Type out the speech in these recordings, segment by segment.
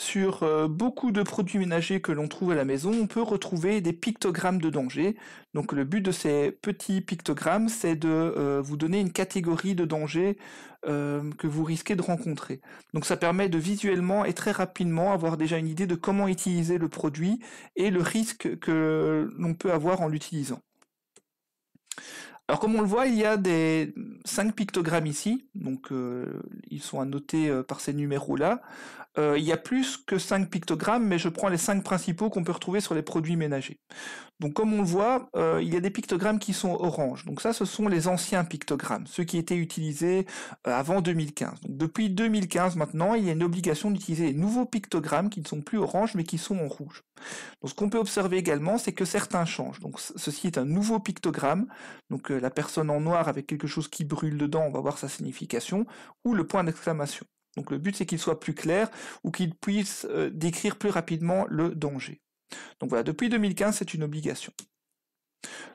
Sur euh, beaucoup de produits ménagers que l'on trouve à la maison, on peut retrouver des pictogrammes de danger. Donc le but de ces petits pictogrammes, c'est de euh, vous donner une catégorie de danger euh, que vous risquez de rencontrer. Donc ça permet de visuellement et très rapidement avoir déjà une idée de comment utiliser le produit et le risque que l'on peut avoir en l'utilisant. Alors comme on le voit, il y a des 5 pictogrammes ici, donc euh, ils sont annotés euh, par ces numéros-là. Euh, il y a plus que 5 pictogrammes, mais je prends les 5 principaux qu'on peut retrouver sur les produits ménagers. Donc comme on le voit, il y a des pictogrammes qui sont orange. Donc ça, ce sont les anciens pictogrammes, ceux qui étaient utilisés avant 2015. depuis 2015 maintenant, il y a une obligation d'utiliser les nouveaux pictogrammes qui ne sont plus orange, mais qui sont en rouge. Donc ce qu'on peut observer également, c'est que certains changent. Donc ceci est un nouveau pictogramme. Donc la personne en noir avec quelque chose qui brûle dedans, on va voir sa signification, ou le point d'exclamation. Donc le but c'est qu'il soit plus clair ou qu'il puisse euh, décrire plus rapidement le danger. Donc voilà, depuis 2015 c'est une obligation.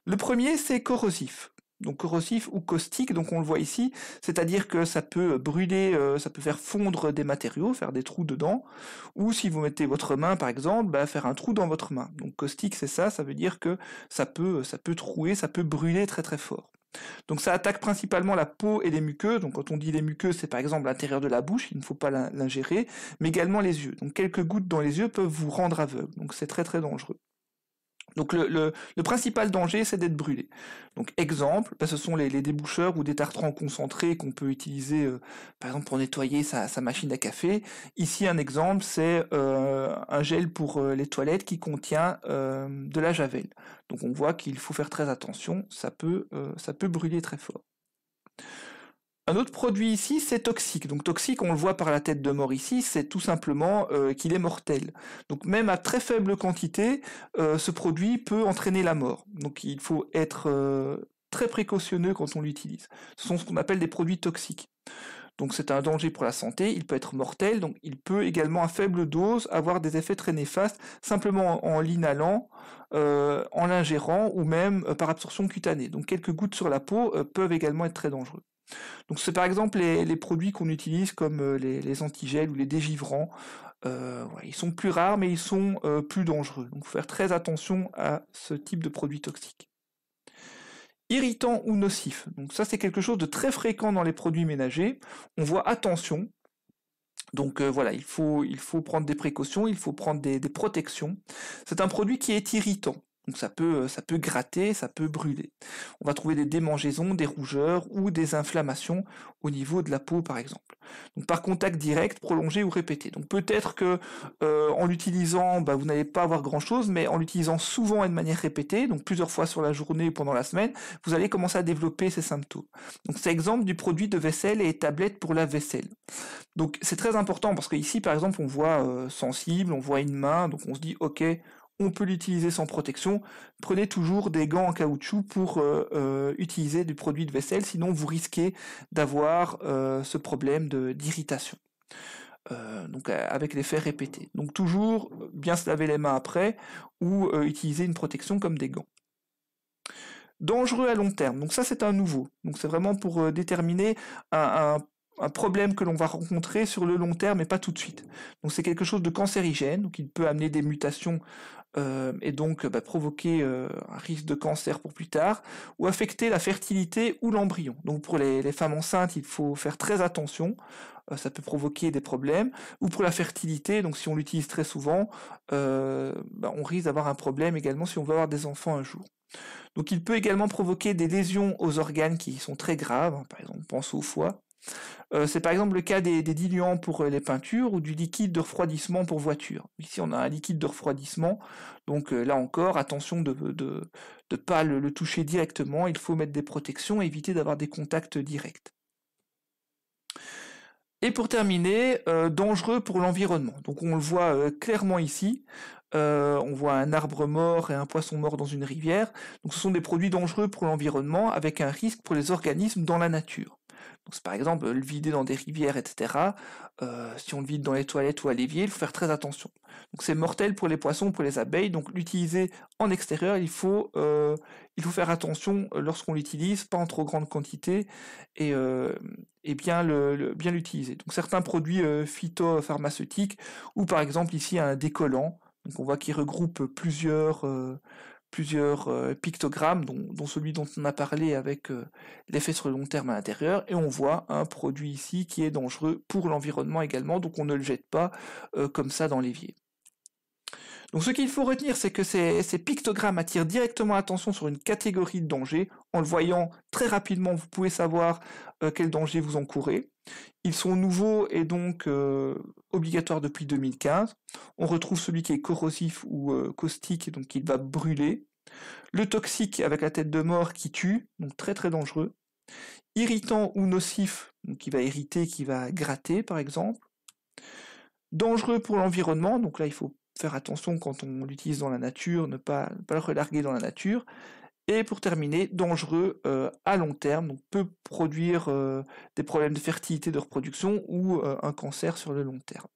Le premier c'est corrosif donc corrosif ou caustique, donc on le voit ici, c'est-à-dire que ça peut brûler, euh, ça peut faire fondre des matériaux, faire des trous dedans, ou si vous mettez votre main par exemple, bah, faire un trou dans votre main. Donc caustique c'est ça, ça veut dire que ça peut, ça peut trouer, ça peut brûler très très fort. Donc ça attaque principalement la peau et les muqueuses. Donc quand on dit les muqueuses, c'est par exemple l'intérieur de la bouche, il ne faut pas l'ingérer, mais également les yeux. Donc quelques gouttes dans les yeux peuvent vous rendre aveugle. Donc c'est très très dangereux. Donc le, principal danger, c'est d'être brûlé. Donc exemple, bah, ce sont les, déboucheurs ou des tartrans concentrés qu'on peut utiliser, euh, par exemple, pour nettoyer sa, machine à café. Ici, un exemple, c'est euh, un gel pour euh, les toilettes qui contient de la javel. Donc on voit qu'il faut faire très attention, ça peut, ça peut brûler très fort. Un autre produit ici, c'est toxique. Donc toxique, on le voit par la tête de mort ici, c'est tout simplement euh, qu'il est mortel. Donc même à très faible quantité, euh, ce produit peut entraîner la mort. Donc il faut être euh, très précautionneux quand on l'utilise. Ce sont ce qu'on appelle des produits toxiques. Donc c'est un danger pour la santé, il peut être mortel, donc il peut également à faible dose avoir des effets très néfastes, simplement en, en l'inhalant, en l'ingérant ou même par absorption cutanée. Donc quelques gouttes sur la peau peuvent également être très dangereux. Donc c'est par exemple les, produits qu'on utilise comme euh, les, les, ou les dégivrants. Euh, ils sont plus rares mais ils sont euh, plus dangereux. Donc faire très attention à ce type de produits toxiques. Irritant ou nocif. Donc ça c'est quelque chose de très fréquent dans les produits ménagers. On voit attention. Donc voilà, il faut, prendre des précautions, il faut prendre des protections. C'est un produit qui est irritant. Donc ça peut, euh, ça peut gratter, ça peut brûler. On va trouver des démangeaisons, des rougeurs ou des inflammations au niveau de la peau par exemple. Donc par contact direct, prolongé ou répété. Donc peut-être que euh, en l'utilisant, bah, vous n'allez pas avoir grand-chose, mais en l'utilisant souvent et de manière répétée, donc plusieurs fois sur la journée ou pendant la semaine, vous allez commencer à développer ces symptômes. Donc c'est exemple du produit de vaisselle et tablette pour la vaisselle. Donc c'est très important parce que ici par exemple on voit euh, sensible, on voit une main, donc on se dit ok on peut l'utiliser sans protection. Prenez toujours des gants en caoutchouc pour euh, euh, utiliser du produit de vaisselle, sinon vous risquez d'avoir euh, ce problème d'irritation. donc avec l'effet répété. Donc toujours bien se laver les mains après ou utiliser une protection comme des gants dangereux à long terme. Donc ça c'est un nouveau. Donc c'est vraiment pour déterminer un, un, un problème que l'on va rencontrer sur le long terme et pas tout de suite. Donc c'est quelque chose de cancérigène, donc il peut amener des mutations euh, et donc bah, provoquer euh, un risque de cancer pour plus tard, ou affecter la fertilité ou l'embryon. Donc pour les, femmes enceintes, il faut faire très attention, euh, ça peut provoquer des problèmes, ou pour la fertilité, donc si on l'utilise très souvent, bah, on risque d'avoir un problème également si on veut avoir des enfants un jour. Donc il peut également provoquer des lésions aux organes qui sont très graves, hein. par exemple pense au foie, euh, c'est par exemple le cas des, diluants pour euh, les peintures ou du liquide de refroidissement pour voiture. Ici, on a un liquide de refroidissement, donc euh, là encore, attention de ne pas le, toucher directement, il faut mettre des protections et éviter d'avoir des contacts directs. Et pour terminer, dangereux pour l'environnement. Donc on le voit clairement ici, on voit un arbre mort et un poisson mort dans une rivière. Donc ce sont des produits dangereux pour l'environnement avec un risque pour les organismes dans la nature par exemple le vider dans des rivières, etc. Euh, si on le vide dans les toilettes ou à l'évier, il faut faire très attention. Donc c'est mortel pour les poissons, pour les abeilles. Donc l'utiliser en extérieur, il faut euh, il faut faire attention euh, lorsqu'on l'utilise, pas en trop grande quantité et, bien le, bien l'utiliser. Donc certains produits phytopharmaceutiques ou par exemple ici un décollant. Donc on voit qu'il regroupe plusieurs plusieurs euh, pictogrammes, dont, celui dont on a parlé avec euh, l'effet sur le long terme à l'intérieur, et on voit un produit ici qui est dangereux pour l'environnement également, donc on ne le jette pas euh, comme ça dans l'évier. Donc ce qu'il faut retenir, c'est que ces, pictogrammes attirent directement l'attention sur une catégorie de danger. En le voyant très rapidement, vous pouvez savoir euh, quel danger vous encourez. Ils sont nouveaux et donc euh, obligatoires depuis 2015. On retrouve celui qui est corrosif ou euh, caustique, donc il va brûler. Le toxique avec la tête de mort qui tue, donc très très dangereux. Irritant ou nocif, donc qui va irriter, qui va gratter par exemple. Dangereux pour l'environnement, donc là il faut faire attention quand on l'utilise dans la nature, ne pas, le relarguer dans la nature. Et pour terminer, dangereux euh, à long terme, donc peut produire euh, des problèmes de fertilité, de reproduction ou euh, un cancer sur le long terme.